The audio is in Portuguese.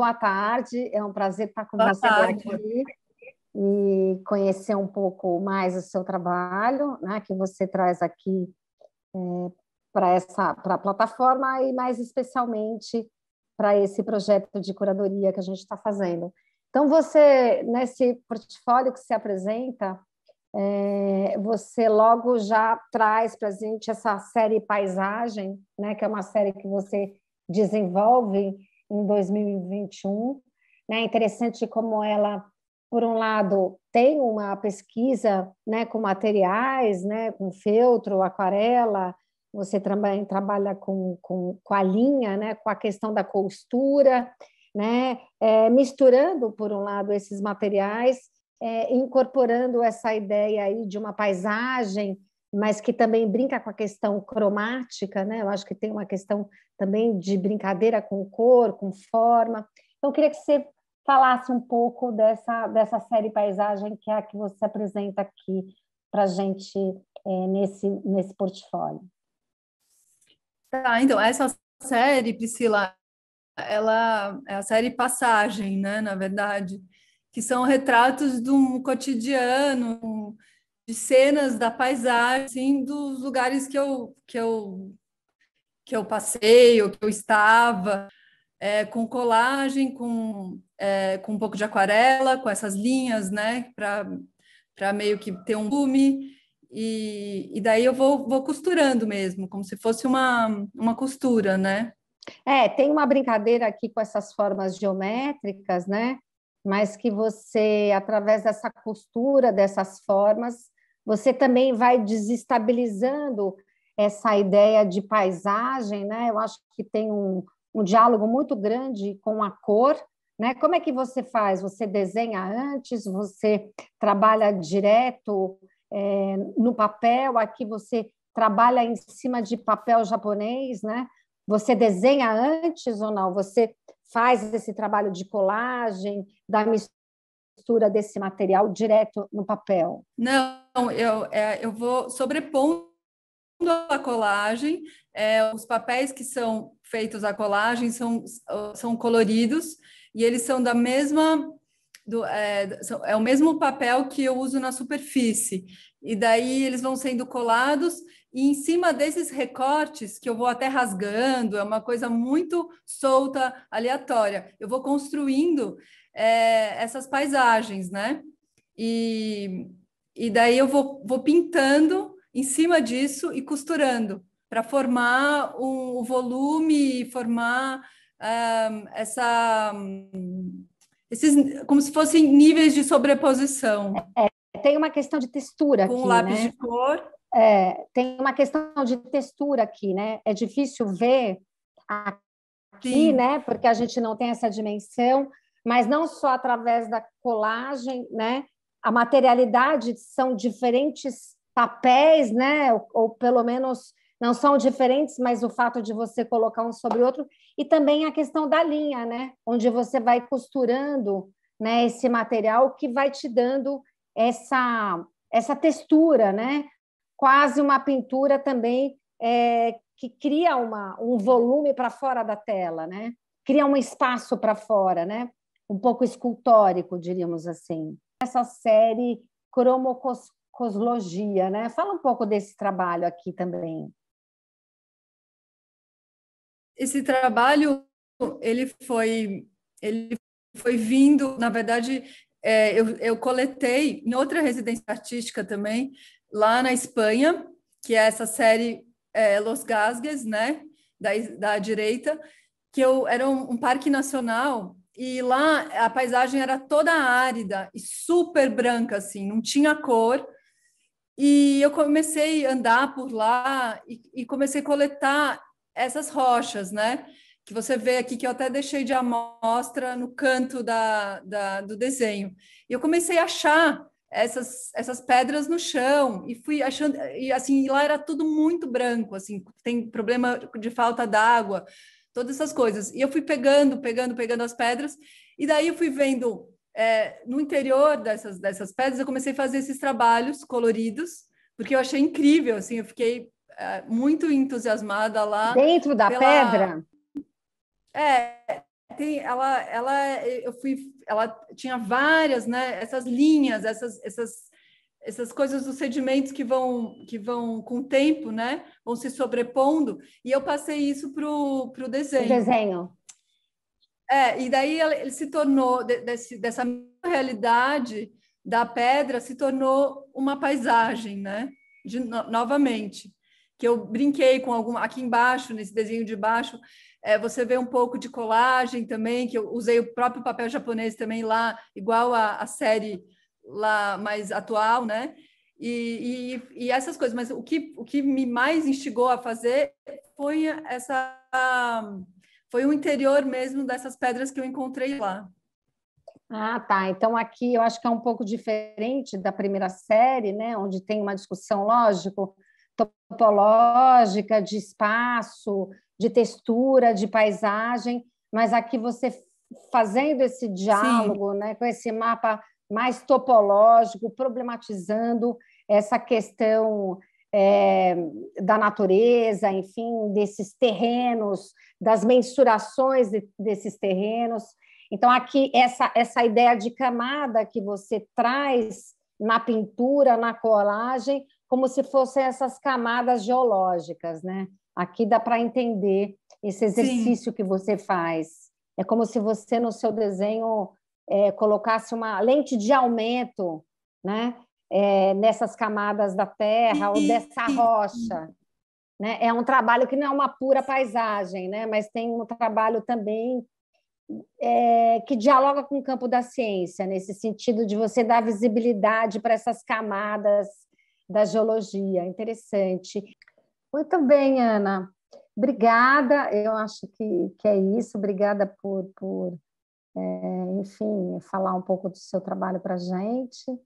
Boa tarde, é um prazer estar com Boa você tarde. aqui e conhecer um pouco mais o seu trabalho, né, que você traz aqui é, para essa para a plataforma e mais especialmente para esse projeto de curadoria que a gente está fazendo. Então você nesse portfólio que se apresenta, é, você logo já traz para a gente essa série Paisagem, né, que é uma série que você desenvolve em 2021. É né? interessante como ela, por um lado, tem uma pesquisa né, com materiais, né, com feltro, aquarela, você também trabalha com, com, com a linha, né, com a questão da costura, né, é, misturando, por um lado, esses materiais, é, incorporando essa ideia aí de uma paisagem, mas que também brinca com a questão cromática, né? Eu acho que tem uma questão também de brincadeira com cor, com forma. Então, eu queria que você falasse um pouco dessa, dessa série Paisagem, que é a que você apresenta aqui para a gente é, nesse, nesse portfólio. Tá, então, essa série, Priscila, ela é a série Passagem, né? Na verdade, que são retratos do cotidiano de cenas da paisagem, assim, dos lugares que eu, que eu, que eu passei ou que eu estava, é, com colagem, com, é, com um pouco de aquarela, com essas linhas, né, para meio que ter um lume. E, e daí eu vou, vou costurando mesmo, como se fosse uma, uma costura, né? É, tem uma brincadeira aqui com essas formas geométricas, né? Mas que você, através dessa costura dessas formas, você também vai desestabilizando essa ideia de paisagem, né? Eu acho que tem um, um diálogo muito grande com a cor, né? Como é que você faz? Você desenha antes? Você trabalha direto é, no papel? Aqui você trabalha em cima de papel japonês, né? Você desenha antes ou não? Você faz esse trabalho de colagem, da mistura desse material direto no papel? Não, então, eu, é, eu vou sobrepondo a colagem, é, os papéis que são feitos a colagem são, são coloridos e eles são da mesma. Do, é, é o mesmo papel que eu uso na superfície, e daí eles vão sendo colados, e em cima desses recortes, que eu vou até rasgando, é uma coisa muito solta, aleatória, eu vou construindo é, essas paisagens, né? E e daí eu vou, vou pintando em cima disso e costurando para formar o, o volume, formar um, essa um, esses como se fossem níveis de sobreposição. É, é, tem uma questão de textura com aqui, lápis né? de cor. É, tem uma questão de textura aqui, né? É difícil ver aqui, Sim. né? Porque a gente não tem essa dimensão, mas não só através da colagem, né? a materialidade são diferentes papéis, né? Ou, ou, pelo menos não são diferentes, mas o fato de você colocar um sobre o outro e também a questão da linha, né? Onde você vai costurando, né? Esse material que vai te dando essa essa textura, né? Quase uma pintura também é, que cria uma, um volume para fora da tela, né? Cria um espaço para fora, né? Um pouco escultórico, diríamos assim essa série Cromocoslogia, né? Fala um pouco desse trabalho aqui também. Esse trabalho, ele foi, ele foi vindo, na verdade, é, eu, eu coletei em outra residência artística também, lá na Espanha, que é essa série é, Los Gasgues, né, da, da direita, que eu, era um, um parque nacional e lá a paisagem era toda árida e super branca, assim, não tinha cor. E eu comecei a andar por lá e, e comecei a coletar essas rochas, né? Que você vê aqui, que eu até deixei de amostra no canto da, da do desenho. E eu comecei a achar essas, essas pedras no chão e fui achando e assim lá era tudo muito branco assim tem problema de falta d'água todas essas coisas. E eu fui pegando, pegando, pegando as pedras, e daí eu fui vendo é, no interior dessas, dessas pedras, eu comecei a fazer esses trabalhos coloridos, porque eu achei incrível, assim, eu fiquei é, muito entusiasmada lá. Dentro da pela... pedra? É, tem, ela, ela, eu fui, ela tinha várias, né, essas linhas, essas, essas essas coisas dos sedimentos que vão, que vão com o tempo, né? Vão se sobrepondo. E eu passei isso para o desenho. desenho. É, e daí ele se tornou, desse, dessa realidade da pedra, se tornou uma paisagem, né? De, no, novamente. Que eu brinquei com alguma. Aqui embaixo, nesse desenho de baixo, é, você vê um pouco de colagem também, que eu usei o próprio papel japonês também lá, igual a, a série lá mais atual, né? E, e, e, essas coisas. Mas o que, o que me mais instigou a fazer foi essa foi o interior mesmo dessas pedras que eu encontrei lá. Ah, tá. Então aqui eu acho que é um pouco diferente da primeira série, né? Onde tem uma discussão, lógico, topológica, de espaço, de textura, de paisagem, mas aqui você fazendo esse diálogo, Sim. né, com esse mapa mais topológico, problematizando essa questão é, da natureza, enfim, desses terrenos, das mensurações de, desses terrenos. Então, aqui, essa, essa ideia de camada que você traz na pintura, na colagem, como se fossem essas camadas geológicas, né? Aqui dá para entender esse exercício Sim. que você faz. É como se você, no seu desenho, é, colocasse uma lente de aumento né, é, nessas camadas da terra ou dessa rocha. Né? É um trabalho que não é uma pura paisagem, né? mas tem um trabalho também é, que dialoga com o campo da ciência, nesse sentido de você dar visibilidade para essas camadas da geologia. Interessante. Muito bem, Ana. Obrigada, eu acho que, que é isso. Obrigada por, por é, enfim, falar um pouco do seu trabalho para a gente.